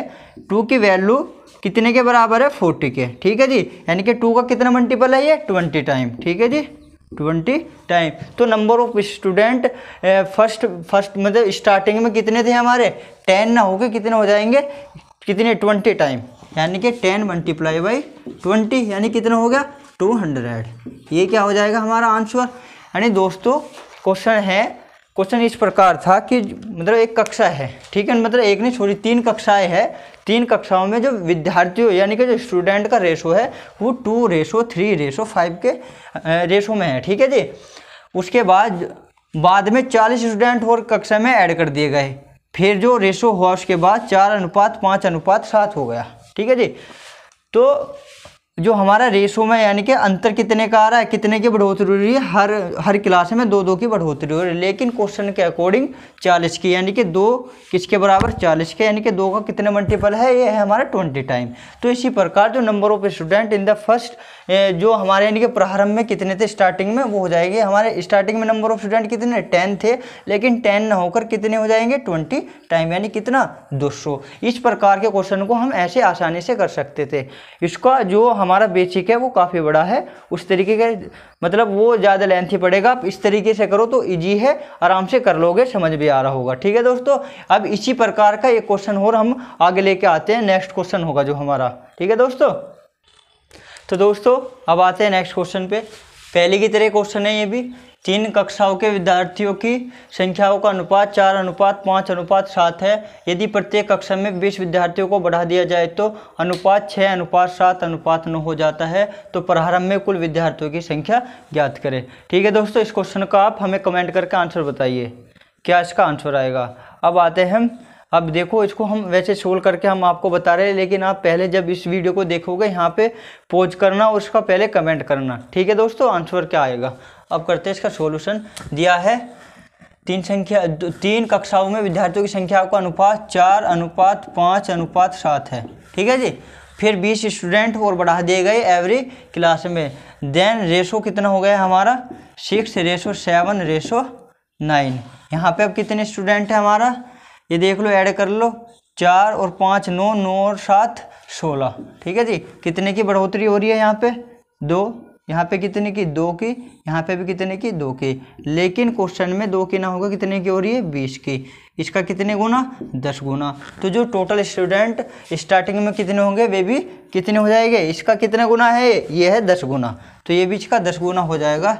Speaker 1: टू की वैल्यू कितने के बराबर है फोर्टी के ठीक है जी यानी कि टू का कितना मल्टीपल है ये ट्वेंटी टाइम ठीक है जी ट्वेंटी टाइम तो number of student first first मतलब स्टार्टिंग में कितने थे हमारे टेन ना होके कितने हो जाएंगे कितने ट्वेंटी टाइम यानी कि टेन मल्टीप्लाई बाई ट्वेंटी यानी कितना हो गया टू हंड्रेड ये क्या हो जाएगा हमारा आंसर यानी दोस्तों क्वेश्चन है क्वेश्चन इस प्रकार था कि मतलब एक कक्षा है ठीक है मतलब एक नहीं छोड़ी तीन कक्षाएं हैं तीन कक्षाओं में जो विद्यार्थियों यानी कि जो स्टूडेंट का रेशो है वो two ratio three ratio five के रेशो में है ठीक है जी उसके बाद बाद में चालीस स्टूडेंट और कक्षा में ऐड कर दिए गए फिर जो रेशो हुआ उसके बाद चार अनुपात पाँच अनुपात सात हो गया ठीक है जी तो जो हमारा रेशो में यानी कि अंतर कितने का आ रहा है कितने की बढ़ोतरी हो रही है हर हर क्लास में दो दो की बढ़ोतरी हो रही है लेकिन क्वेश्चन के अकॉर्डिंग चालीस की यानी कि दो किसके बराबर चालीस के यानी कि दो का कितने मल्टीपल है ये है हमारा ट्वेंटी टाइम तो इसी प्रकार जो number of student in the first जो हमारे यानी कि प्रारंभ में कितने थे स्टार्टिंग में वो हो जाएगी हमारे स्टार्टिंग में नंबर ऑफ स्टूडेंट कितने टेन थे लेकिन टेन न होकर कितने हो जाएंगे ट्वेंटी टाइम यानी कितना दो इस प्रकार के क्वेश्चन को हम ऐसे आसानी से कर सकते थे इसका जो हम हमारा बेसिक है वो काफ़ी बड़ा है उस तरीके का मतलब वो ज़्यादा लेंथी पड़ेगा आप इस तरीके से करो तो ईजी है आराम से कर लोगे समझ भी आ रहा होगा ठीक है दोस्तों अब इसी प्रकार का एक क्वेश्चन और हम आगे लेके आते हैं नेक्स्ट क्वेश्चन होगा जो हमारा ठीक है दोस्तों तो दोस्तों अब आते हैं नेक्स्ट क्वेश्चन पे पहले की तरह क्वेश्चन है ये भी तीन कक्षाओं के विद्यार्थियों की संख्याओं का अनुपात चार अनुपात पाँच अनुपात सात है यदि प्रत्येक कक्षा में बीस विद्यार्थियों को बढ़ा दिया जाए तो अनुपात छः अनुपात सात अनुपात नौ हो जाता है तो प्रारंभ में कुल विद्यार्थियों की संख्या ज्ञात करें ठीक है दोस्तों इस क्वेश्चन का आप हमें कमेंट करके आंसर बताइए क्या इसका आंसर आएगा अब आते हैं अब देखो इसको हम वैसे सोल्व करके हम आपको बता रहे हैं लेकिन आप पहले जब इस वीडियो को देखोगे यहाँ पे पोज करना और उसका पहले कमेंट करना ठीक है दोस्तों आंसर क्या आएगा अब करते हैं इसका सोल्यूशन दिया है तीन संख्या तीन कक्षाओं में विद्यार्थियों की संख्या का अनुपात चार अनुपात पाँच अनुपात सात है ठीक है जी फिर बीस स्टूडेंट और बढ़ा दिए गए एवरी क्लास में देन रेशो कितना हो गया हमारा six ratio seven ratio nine यहाँ पे अब कितने स्टूडेंट हैं हमारा ये देख लो ऐड कर लो चार और पाँच नौ नौ और सात सोलह ठीक है जी कितने की बढ़ोतरी हो रही है यहाँ पे दो यहाँ पे कितने की दो की यहाँ पे भी कितने की दो की लेकिन क्वेश्चन में दो की ना होगा कितने की हो रही है बीस की इसका कितने गुना दस गुना तो जो टोटल स्टूडेंट स्टार्टिंग में कितने होंगे वे भी कितने हो जाएंगे इसका कितने गुना है ये है दस गुना तो ये बीच का दस गुना हो जाएगा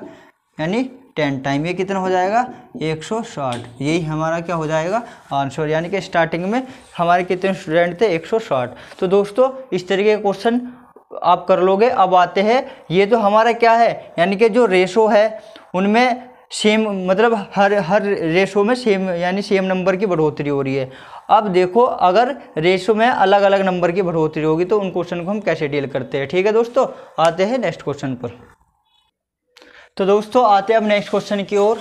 Speaker 1: यानी टेन टाइम ये कितना हो जाएगा एक सौ साठ यही हमारा क्या हो जाएगा आंसर यानी कि स्टार्टिंग में हमारे कितने स्टूडेंट थे एक सौ साठ तो दोस्तों इस तरीके के क्वेश्चन आप कर लोगे अब आते हैं ये तो हमारा क्या है यानी कि जो रेशो है उनमें सेम मतलब हर हर रेशो में सेम यानी सेम नंबर की बढ़ोतरी हो रही है अब देखो अगर रेशो में अलग अलग नंबर की बढ़ोतरी होगी तो उन क्वेश्चन को हम कैसे डील करते हैं ठीक है दोस्तों आते हैं नेक्स्ट क्वेश्चन पर तो दोस्तों आते हैं अब नेक्स्ट क्वेश्चन की ओर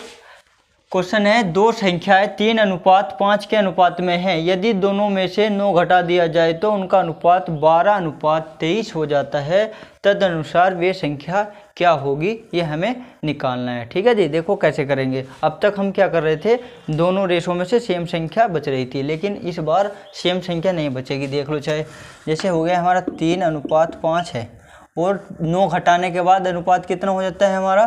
Speaker 1: क्वेश्चन है दो संख्याएं तीन अनुपात पाँच के अनुपात में हैं यदि दोनों में से नौ घटा दिया जाए तो उनका अनुपात बारह अनुपात तेईस हो जाता है तद अनुसार वे संख्या क्या होगी ये हमें निकालना है ठीक है जी देखो कैसे करेंगे अब तक हम क्या कर रहे थे दोनों रेशों में से सेम संख्या बच रही थी लेकिन इस बार सेम संख्या नहीं बचेगी देख लो चाहे जैसे हो गया हमारा तीन अनुपात पाँच है और नौ घटाने के बाद अनुपात कितना हो जाता है हमारा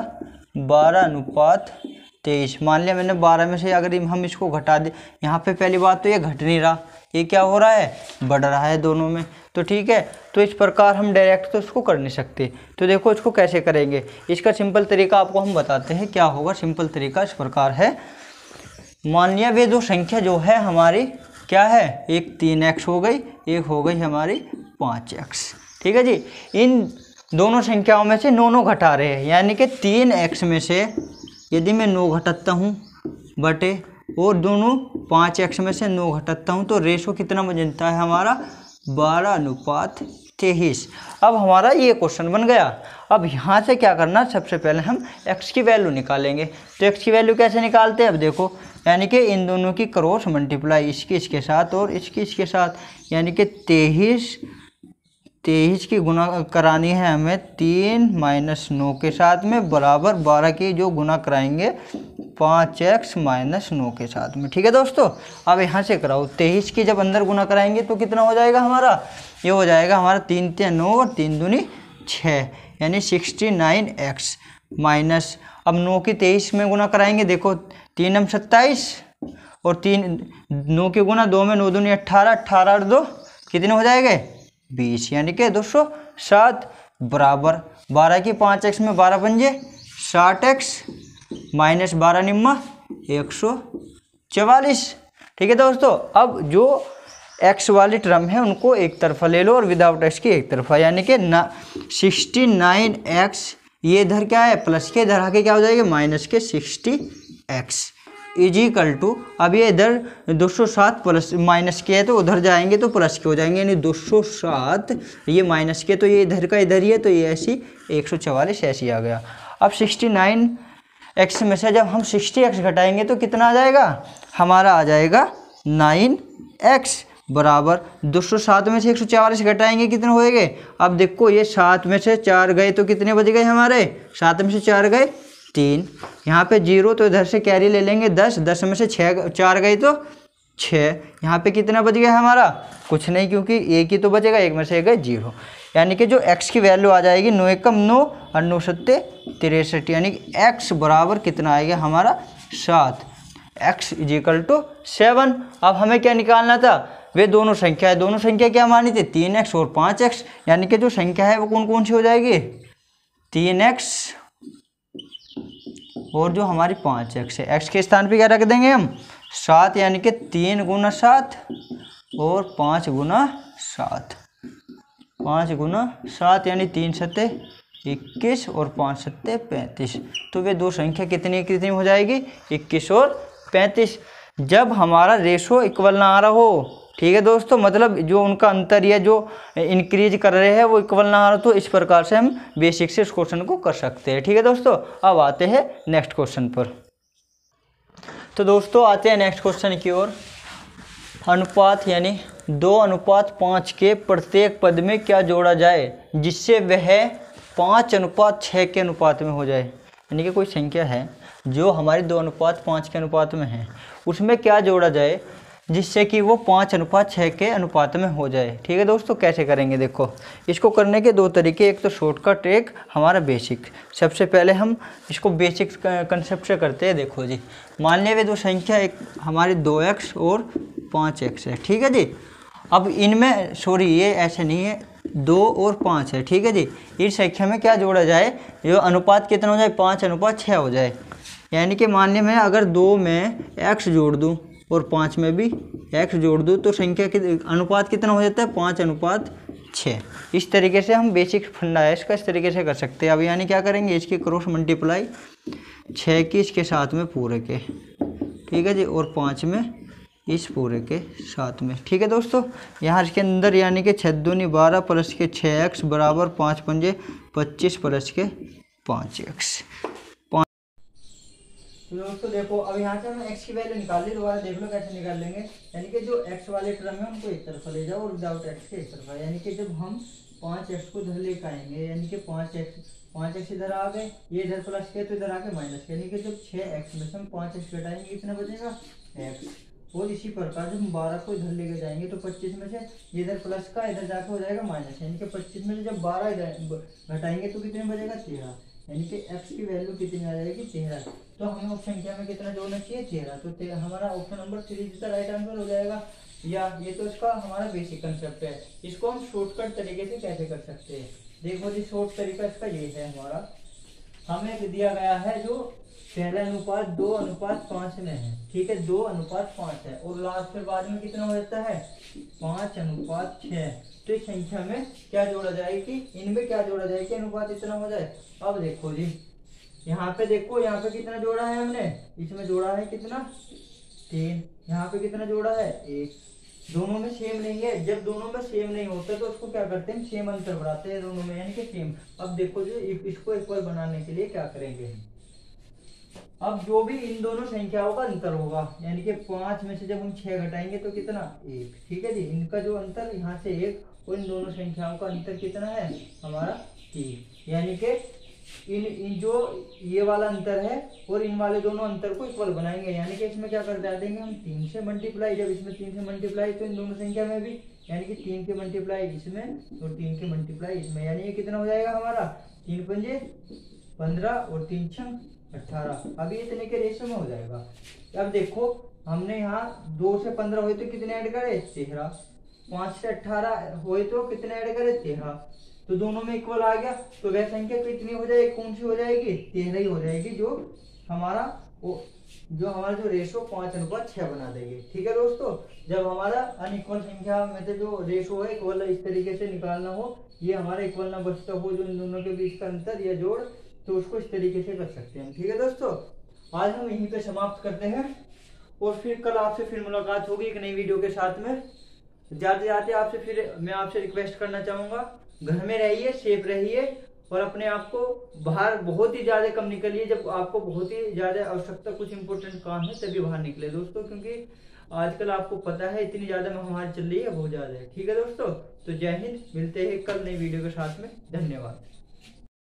Speaker 1: बारह अनुपात तेईस मान लिया मैंने बारह में से अगर हम इसको घटा दें यहाँ पे पहली बात तो ये घट नहीं रहा ये क्या हो रहा है बढ़ रहा है दोनों में तो ठीक है तो इस प्रकार हम डायरेक्ट तो इसको कर नहीं सकते तो देखो इसको कैसे करेंगे इसका सिंपल तरीका आपको हम बताते हैं क्या होगा सिंपल तरीका इस प्रकार है मान लिया वे दो संख्या जो है हमारी क्या है एक तीन एक्स हो गई एक हो गई हमारी पाँच एक्स ठीक है जी इन दोनों संख्याओं में से नौ नौ घटा रहे हैं यानी कि तीन एक्स में से यदि मैं नौ घटाता हूँ बटे और दोनों पाँच एक्स में से नौ घटाता हूँ तो रेशो कितना बनता है हमारा बारह अनुपात तेईस अब हमारा ये क्वेश्चन बन गया अब यहाँ से क्या करना सबसे पहले हम एक्स की वैल्यू निकालेंगे तो एक्स की वैल्यू कैसे निकालते हैं अब देखो यानी कि इन दोनों की क्रॉस मल्टीप्लाई इसकी इसके साथ और इसकी इसके साथ यानी कि तेईस तेईस की गुना करानी है हमें तीन माइनस नौ के साथ में बराबर बारह की जो गुना कराएंगे पाँच एक्स माइनस नौ के साथ में ठीक है दोस्तों अब यहाँ से कराओ तेईस की जब अंदर गुना कराएंगे तो कितना हो जाएगा हमारा ये हो जाएगा हमारा तीन तीन नौ और तीन दूनी छः यानी सिक्सटी नाइन एक्स माइनस अब नौ की तेईस में गुना कराएंगे देखो तीन हम सत्ताईस और तीन नौ के गुना दो में नौ दूनी अट्ठारह अट्ठारह और दो कितने हो जाएंगे बीस यानी कि दो सौ सात बराबर बारह की पाँच एक्स में बारह पंजे साठ एक्स माइनस बारह निम्मा एक सौ चवालीस ठीक है दोस्तों अब जो एक्स वाली टर्म है उनको एक तरफा ले लो और विदाउट एक्स की एक तरफा यानी कि ना सिक्सटी नाइन एक्स ये इधर क्या है प्लस के इधर आके क्या हो जाएगा माइनस के सिक्सटी एक्स इजिकल टू अब ये इधर 207 प्लस माइनस के है तो उधर जाएंगे तो प्लस के हो जाएंगे यानी 207 ये माइनस के तो ये इधर का इधर ही है तो ये ऐसी एक सौ चवालीस ऐसी आ गया अब नाइन एक्स में से जब हम सिक्सटी एक्स घटाएंगे तो कितना आ जाएगा हमारा आ जाएगा 9x बराबर 207 में से एक सौ घटाएंगे कितने होएंगे अब देखो ये सात में से चार गए तो कितने बज गए हमारे सात में से चार गए तीन यहाँ पे जीरो तो इधर से कैरी ले लेंगे दस दस में से छः चार गई तो छः यहाँ पे कितना बच गया हमारा कुछ नहीं क्योंकि एक ही तो बचेगा एक में से एक गए जीरो यानी कि जो एक्स की वैल्यू आ जाएगी नौ एकम नौ और नौ सत्ते तिरसठ यानी कि एक्स बराबर कितना आएगा हमारा सात x is equal to seven अब हमें क्या निकालना था वे दोनों संख्या है दोनों संख्या क्या मानी थी तीन एक्स और पाँच एक्स यानी कि जो संख्या है वो कौन कौन सी हो जाएगी तीन एक्स और जो हमारी पाँच एक्स है एक्स के स्थान पे क्या रख देंगे हम सात यानी कि तीन गुना सात और पाँच गुना सात पाँच गुना सात यानी तीन सत्ते इक्कीस और पाँच सत्ते पैंतीस तो वे दो संख्या कितनी कितनी हो जाएगी इक्कीस और पैंतीस जब हमारा रेशो इक्वल ना आ रहा हो ठीक है दोस्तों मतलब जो उनका अंतर या जो इंक्रीज कर रहे हैं वो इक्वल ना आ रहा तो इस प्रकार से हम बेसिक से इस क्वेश्चन को कर सकते हैं ठीक है दोस्तों अब आते हैं नेक्स्ट क्वेश्चन पर तो दोस्तों आते हैं नेक्स्ट क्वेश्चन की ओर अनुपात यानी दो अनुपात पाँच के प्रत्येक पद में क्या जोड़ा जाए जिससे वह पाँच अनुपात छः के अनुपात में हो जाए यानी कि कोई संख्या है जो हमारे दो अनुपात पाँच के अनुपात में है उसमें क्या जोड़ा जाए जिससे कि वो पाँच अनुपात छः के अनुपात में हो जाए ठीक है दोस्तों कैसे करेंगे देखो इसको करने के दो तरीके एक तो शॉर्टकट एक हमारा बेसिक सबसे पहले हम इसको बेसिक कंसेप्ट से करते हैं देखो जी मान लिया दो संख्या एक हमारी दो एक्स और पाँच एक्स है ठीक है जी अब इनमें सॉरी ये ऐसे नहीं है दो और पाँच है ठीक है जी इस संख्या में क्या जोड़ा जाए जो अनुपात कितना हो जाए पाँच अनुपात छः हो जाए यानी कि मान लिया मैं अगर दो में एक्स जोड़ दूँ और पाँच में भी एक्स जोड़ दो तो संख्या के अनुपात कितना हो जाता है पाँच अनुपात छः इस तरीके से हम बेसिक फंडा है इसका इस तरीके से कर सकते हैं अब यानी क्या करेंगे इसकी क्रॉस मल्टीप्लाई छः की इसके साथ में पूरे के ठीक है जी और पाँच में इस पूरे के साथ में ठीक है दोस्तों यहाँ इसके अंदर यानी कि छः दूनी बारह प्लस के छः एक्स बराबर पाँच पंजे पच्चीस प्लस के पाँच एक्स तो दोस्तों देखो अब यहाँ से हम एक्स की वैल्यू निकाल ली दोबारा देख लो कैसे निकाल लेंगे यानी कि जो एक्स वाले टर्म है उनको एक तरफा ले जाओ और विदाउट एक्स के एक तरफा यानी कि जब हम पाँच एक्स को इधर लेकर आएंगे यानी कि पाँच एक्स पाँच एक्स इधर आ गए ये इधर प्लस के तो इधर आके माइनस के यानी कि जब छः एक्स में से हम पाँच एक्स घटाएंगे कितना बचेगा एक्स और इसी प्रकार जब हम बारह को इधर लेके जाएंगे तो पच्चीस में से इधर प्लस का इधर जाके हो जाएगा माइनस यानी कि पच्चीस में से जब बारह घटाएंगे तो कितने बचेगा तेरह यानी कि एक्स की वैल्यू कितनी आ जाएगी तेरह तो हमें ऑप्शन क्या में कितना जोड़ना चाहिए तेरह तो तेरह हमारा ऑप्शन नंबर थ्री इसका राइट आंसर हो जाएगा या ये तो इसका हमारा बेसिक कंसेप्ट है इसको हम शॉर्टकट तरीके से कैसे कर सकते हैं देखो जी शॉर्ट तरीका इसका ये है हमारा हमें दिया गया है जो पहला अनुपात दो अनुपात पांच में है ठीक है दो अनुपात पांच है और लास्ट में बाद में कितना हो जाता है पांच अनुपात छह तो इस संख्या में क्या जोड़ा जाए कि इनमें क्या जोड़ा जाए कि अनुपात इतना हो जाए अब देखो जी यहाँ पे देखो यहाँ पे कितना जोड़ा है हमने इसमें जोड़ा है कितना तीन यहाँ पे कितना जोड़ा है एक दोनों में सेम नहीं है जब दोनों में सेम नहीं होता तो उसको क्या करते हैं सेम अंतर बढ़ाते हैं दोनों में यानी कि सेम अब देखो जो इसको इक्वल बनाने के लिए क्या करेंगे अब जो भी इन दोनों संख्याओं का अंतर होगा यानी कि पांच में से जब हम छह घटाएंगे तो कितना एक ठीक है जी इनका जो अंतर यहाँ से एक उन दोनों संख्याओं का अंतर कितना है हमारा तीन यानी कि इन इन जो ये वाला अंतर है और इन वाले दोनों अंतर को इक्वल बनाएंगे यानी कि इसमें क्या कर देंगे हम तीन से मल्टीप्लाई जब इसमें तीन से मल्टीप्लाई तो इन दोनों संख्या में भी यानी कि तीन के मल्टीप्लाई इसमें और तीन के मल्टीप्लाई इसमें यानी ये कितना हो जाएगा हमारा तीन पंजे पंद्रह और तीन छंग अट्ठारह अभी इतने के रेशो में हो जाएगा अब देखो हमने यहाँ दो से पंद्रह हुए तो कितने ऐड करे तेरह पांच से अठारह हो तो कितने ऐड करे तेरह तो दोनों में इक्वल आ गया तो वह संख्या कितनी हो जाएगी कौन सी हो जाएगी तेरह ही हो जाएगी जो हमारा वो जो हमारा जो रेशो पांच अनुपात छह बना देगी ठीक है दोस्तों जब हमारा अनिक्वल संख्या में से जो रेशो है इक्वल इस तरीके से निकालना हो ये हमारा इक्वल ना बचता हो जो इन दोनों के बीच का अंतर या जोड़ तो उसको इस तरीके से कर सकते हैं ठीक है दोस्तों आज हम यहीं पर समाप्त करते हैं और फिर कल आपसे फिर मुलाकात होगी एक नई वीडियो के साथ में तो जाते जाते आपसे फिर मैं आपसे रिक्वेस्ट करना चाहूँगा घर में रहिए सेफ रहिए और अपने आप को बाहर बहुत ही ज़्यादा कम निकलिए जब आपको बहुत ही ज़्यादा आवश्यकता कुछ इंपॉर्टेंट काम है तभी बाहर निकले दोस्तों क्योंकि आजकल आपको पता है इतनी ज़्यादा महामारी चल रही है बहुत ज़्यादा है ठीक है दोस्तों तो जय हिंद मिलते हैं कल नई वीडियो के साथ में धन्यवाद